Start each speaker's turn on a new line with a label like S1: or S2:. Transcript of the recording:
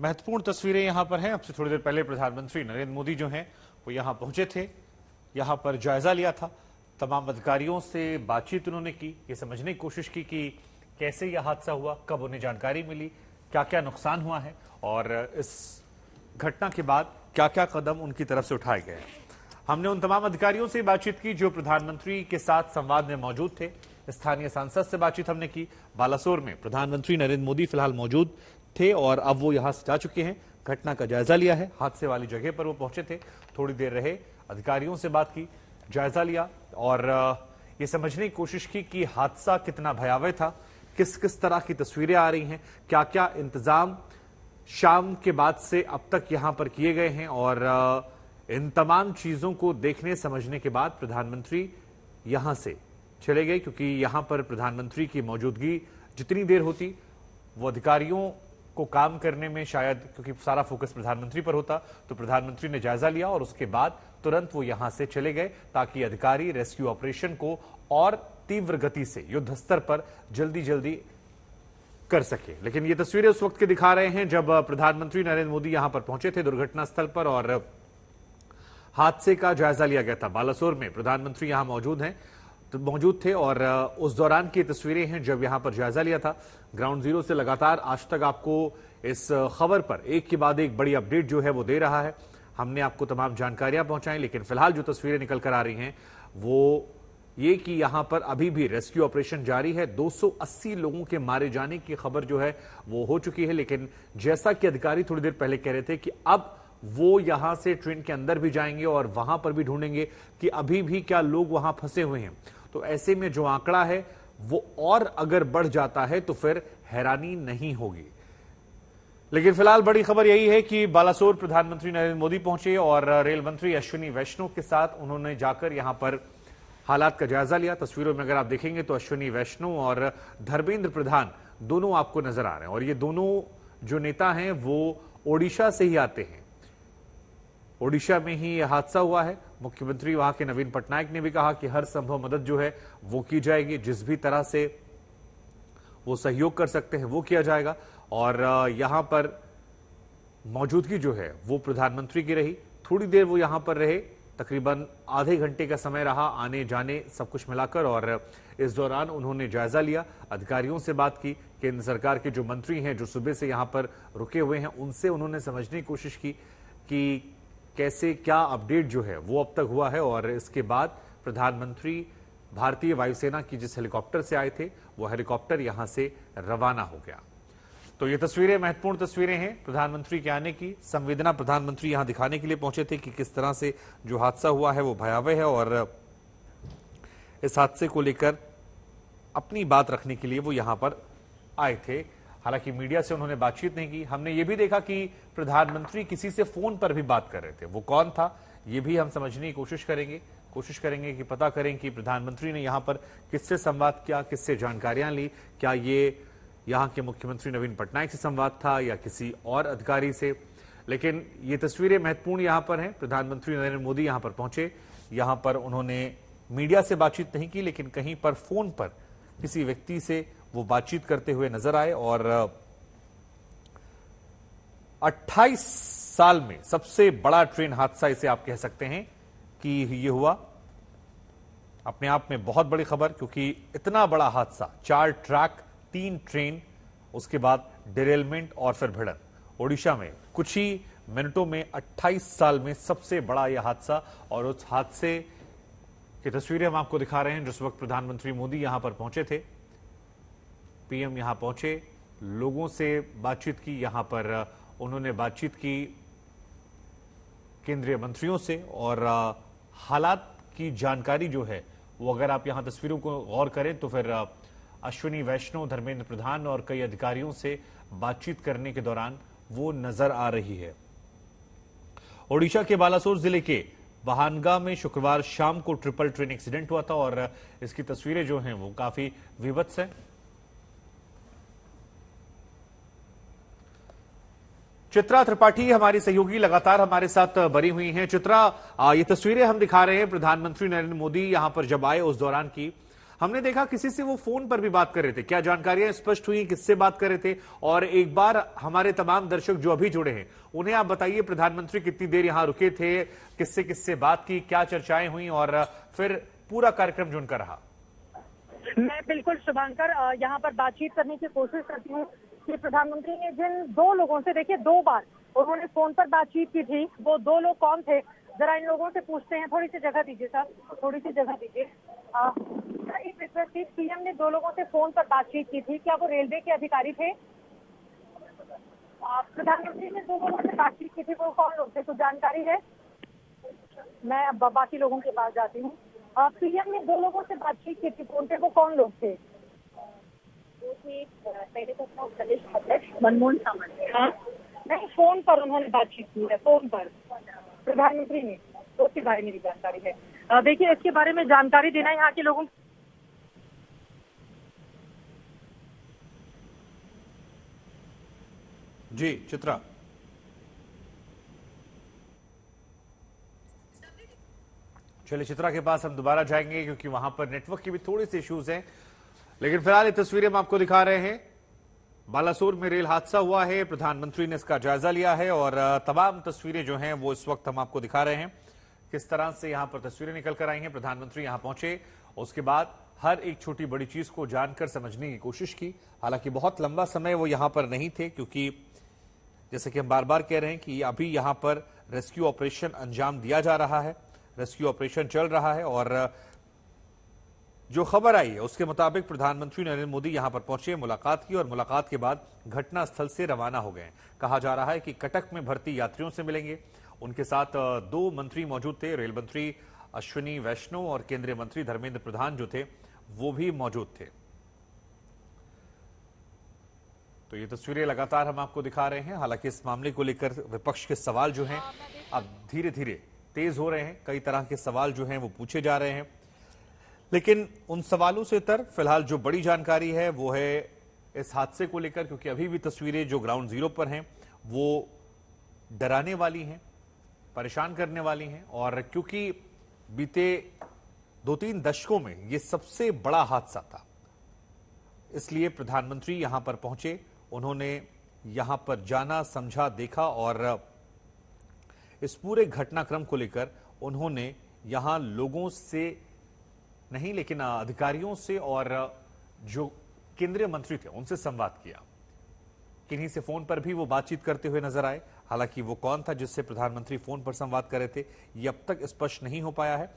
S1: महत्वपूर्ण तस्वीरें यहां पर हैं अब से थोड़ी देर पहले प्रधानमंत्री नरेंद्र मोदी जो हैं वो यहां पहुंचे थे यहां पर जायजा लिया था तमाम अधिकारियों से बातचीत उन्होंने की ये समझने की कोशिश की कि कैसे यह हादसा हुआ कब उन्हें जानकारी मिली क्या क्या नुकसान हुआ है और इस घटना के बाद क्या क्या कदम उनकी तरफ से उठाए गए हमने उन तमाम अधिकारियों से बातचीत की जो प्रधानमंत्री के साथ संवाद में मौजूद थे स्थानीय सांसद से बातचीत हमने की बालासोर में प्रधानमंत्री नरेंद्र मोदी फिलहाल मौजूद थे और अब वो यहां से जा चुके हैं घटना का जायजा लिया है हादसे वाली जगह पर वो पहुंचे थे थोड़ी देर रहे अधिकारियों से बात की जायजा लिया और ये समझने की कोशिश की कि हादसा कितना भयावह था किस किस तरह की तस्वीरें आ रही हैं क्या क्या इंतजाम शाम के बाद से अब तक यहां पर किए गए हैं और इन तमाम चीजों को देखने समझने के बाद प्रधानमंत्री यहां से चले गए क्योंकि यहां पर प्रधानमंत्री की मौजूदगी जितनी देर होती वो अधिकारियों को काम करने में शायद क्योंकि सारा फोकस प्रधानमंत्री पर होता तो प्रधानमंत्री ने जायजा लिया और उसके बाद तुरंत वो यहां से चले गए ताकि अधिकारी रेस्क्यू ऑपरेशन को और तीव्र गति से युद्ध स्तर पर जल्दी जल्दी कर सके लेकिन ये तस्वीरें उस वक्त के दिखा रहे हैं जब प्रधानमंत्री नरेंद्र मोदी यहां पर पहुंचे थे दुर्घटना स्थल पर और हादसे का जायजा लिया गया था बालासोर में प्रधानमंत्री यहां मौजूद हैं मौजूद थे और उस दौरान की तस्वीरें हैं जब यहां पर जायजा लिया था ग्राउंड जीरो से लगातार आज तक आपको इस खबर पर एक के बाद एक बड़ी अपडेट जो है वो दे रहा है हमने आपको तमाम जानकारियां पहुंचाई लेकिन फिलहाल जो तस्वीरें निकल कर आ रही हैं वो ये कि यहां पर अभी भी रेस्क्यू ऑपरेशन जारी है 280 लोगों के मारे जाने की खबर जो है वो हो चुकी है लेकिन जैसा कि अधिकारी थोड़ी देर पहले कह रहे थे कि अब वो यहां से ट्रेन के अंदर भी जाएंगे और वहां पर भी ढूंढेंगे कि अभी भी क्या लोग वहां फंसे हुए हैं तो ऐसे में जो आंकड़ा है वो और अगर बढ़ जाता है तो फिर हैरानी नहीं होगी लेकिन फिलहाल बड़ी खबर यही है कि बालासोर प्रधानमंत्री नरेंद्र मोदी पहुंचे और रेल मंत्री अश्विनी वैष्णव के साथ उन्होंने जाकर यहां पर हालात का जायजा लिया तस्वीरों में अगर आप देखेंगे तो अश्विनी वैष्णव और धर्मेंद्र प्रधान दोनों आपको नजर आ रहे हैं और ये दोनों जो नेता हैं वो ओडिशा से ही आते हैं ओडिशा में ही यह हादसा हुआ है मुख्यमंत्री वहां के नवीन पटनायक ने भी कहा कि हर संभव मदद जो है वो की जाएगी जिस भी तरह से वो सहयोग कर सकते हैं वो किया जाएगा और यहां पर मौजूदगी जो है वो प्रधानमंत्री की रही थोड़ी देर वो यहां पर रहे तकरीबन आधे घंटे का समय रहा आने जाने सब कुछ मिलाकर और इस दौरान उन्होंने जायजा लिया अधिकारियों से बात की केंद्र सरकार के जो मंत्री हैं जो सुबह से यहां पर रुके हुए हैं उनसे उन्होंने समझने की कोशिश की कि कैसे क्या अपडेट जो है वो अब तक हुआ है और इसके बाद प्रधानमंत्री भारतीय वायुसेना की जिस हेलीकॉप्टर से आए थे वो हेलीकॉप्टर यहां से रवाना हो गया तो ये तस्वीरें महत्वपूर्ण तस्वीरें हैं प्रधानमंत्री के आने की संवेदना प्रधानमंत्री यहां दिखाने के लिए पहुंचे थे कि किस तरह से जो हादसा हुआ है वो भयावह है और इस हादसे को लेकर अपनी बात रखने के लिए वो यहां पर आए थे हालांकि मीडिया से उन्होंने बातचीत नहीं की हमने ये भी देखा कि प्रधानमंत्री किसी से फोन पर भी बात कर रहे थे वो कौन था ये भी हम समझने की कोशिश करेंगे कोशिश करेंगे कि पता करें कि प्रधानमंत्री ने यहां पर किससे संवाद किया किससे जानकारियां ली क्या ये यहां के मुख्यमंत्री नवीन पटनायक से संवाद था या किसी और अधिकारी से लेकिन ये तस्वीरें महत्वपूर्ण यहां पर हैं प्रधानमंत्री नरेंद्र मोदी यहां पर पहुंचे यहां पर उन्होंने मीडिया से बातचीत नहीं की लेकिन कहीं पर फोन पर किसी व्यक्ति से वो बातचीत करते हुए नजर आए और 28 साल में सबसे बड़ा ट्रेन हादसा इसे आप कह सकते हैं कि ये हुआ अपने आप में बहुत बड़ी खबर क्योंकि इतना बड़ा हादसा चार ट्रैक तीन ट्रेन उसके बाद डिरेलमेंट और फिर भिड़न ओडिशा में कुछ ही मिनटों में 28 साल में सबसे बड़ा यह हादसा और उस हादसे ये तस्वीरें हम आपको दिखा रहे हैं जिस वक्त प्रधानमंत्री मोदी यहां पर पहुंचे थे पीएम यहां पहुंचे लोगों से बातचीत की यहां पर उन्होंने बातचीत की केंद्रीय मंत्रियों से और हालात की जानकारी जो है वो अगर आप यहां तस्वीरों को गौर करें तो फिर अश्विनी वैष्णव धर्मेंद्र प्रधान और कई अधिकारियों से बातचीत करने के दौरान वो नजर आ रही है ओडिशा के बालासोर जिले के बहानगा में शुक्रवार शाम को ट्रिपल ट्रेन एक्सीडेंट हुआ था और इसकी तस्वीरें जो हैं वो काफी विभत्स हैं चित्रा त्रिपाठी हमारी सहयोगी लगातार हमारे साथ बनी हुई हैं चित्रा ये तस्वीरें हम दिखा रहे हैं प्रधानमंत्री नरेंद्र मोदी यहां पर जब आए उस दौरान की हमने देखा किसी से वो फोन पर भी बात कर रहे थे क्या जानकारियां स्पष्ट हुई किससे बात कर रहे थे और एक बार हमारे तमाम दर्शक जो अभी जुड़े हैं उन्हें आप बताइए प्रधानमंत्री कितनी देर यहां रुके थे किससे किससे बात की क्या चर्चाएं हुई और फिर पूरा कार्यक्रम जो उनका रहा
S2: मैं बिल्कुल शुभंकर यहाँ पर बातचीत करने की कोशिश करती हूँ कि प्रधानमंत्री ने जिन दो लोगों से देखिए दो बार उन्होंने फोन पर बातचीत की थी वो दो लोग कौन थे जरा इन लोगों से पूछते हैं थोड़ी सी जगह दीजिए सर थोड़ी सी जगह दीजिए बीच पीएम ने दो लोगों से फोन पर बातचीत की थी क्या वो रेलवे के अधिकारी थे प्रधानमंत्री ने दो लोगों से बातचीत की थी वो कौन लोग थे कुछ जानकारी है मैं अब बाकी लोगों के पास जाती हूँ पीएम ने दो लोगों से बातचीत की थी फोन पे वो कौन लोग थे तो मनमोहन सावंत हाँ? नहीं फोन पर उन्होंने बातचीत की है फोन पर प्रधानमंत्री ने उसके बारे में भी जानकारी है देखिए इसके बारे में जानकारी देना यहाँ के लोगों को
S1: जी चित्रा चलिए चित्रा के पास हम दोबारा जाएंगे क्योंकि वहां पर नेटवर्क की भी थोड़ी से इश्यूज हैं लेकिन फिलहाल ये तस्वीरें हम आपको दिखा रहे हैं बालासोर में रेल हादसा हुआ है प्रधानमंत्री ने इसका जायजा लिया है और तमाम तस्वीरें जो हैं वो इस वक्त हम आपको दिखा रहे हैं किस तरह से यहां पर तस्वीरें निकल कर आई हैं प्रधानमंत्री यहां पहुंचे उसके बाद हर एक छोटी बड़ी चीज को जानकर समझने की कोशिश की हालांकि बहुत लंबा समय वो यहां पर नहीं थे क्योंकि जैसे कि हम बार बार कह रहे हैं कि अभी यहां पर रेस्क्यू ऑपरेशन अंजाम दिया जा रहा है रेस्क्यू ऑपरेशन चल रहा है और जो खबर आई है उसके मुताबिक प्रधानमंत्री नरेंद्र मोदी यहां पर पहुंचे मुलाकात की और मुलाकात के बाद घटनास्थल से रवाना हो गए कहा जा रहा है कि कटक में भर्ती यात्रियों से मिलेंगे उनके साथ दो मंत्री मौजूद थे रेल मंत्री अश्विनी वैष्णव और केंद्रीय मंत्री धर्मेंद्र प्रधान जो थे वो भी मौजूद थे तो ये तस्वीरें लगातार हम आपको दिखा रहे हैं हालांकि इस मामले को लेकर विपक्ष के सवाल जो हैं अब धीरे धीरे तेज हो रहे हैं कई तरह के सवाल जो हैं वो पूछे जा रहे हैं लेकिन उन सवालों से तर फिलहाल जो बड़ी जानकारी है वो है इस हादसे को लेकर क्योंकि अभी भी तस्वीरें जो ग्राउंड जीरो पर हैं वो डराने वाली हैं परेशान करने वाली हैं और क्योंकि बीते दो तीन दशकों में ये सबसे बड़ा हादसा था इसलिए प्रधानमंत्री यहां पर पहुंचे उन्होंने यहां पर जाना समझा देखा और इस पूरे घटनाक्रम को लेकर उन्होंने यहां लोगों से नहीं लेकिन अधिकारियों से और जो केंद्रीय मंत्री थे उनसे संवाद किया किन्हीं से फोन पर भी वो बातचीत करते हुए नजर आए हालांकि वो कौन था जिससे प्रधानमंत्री फोन पर संवाद कर रहे थे ये अब तक स्पष्ट नहीं हो पाया है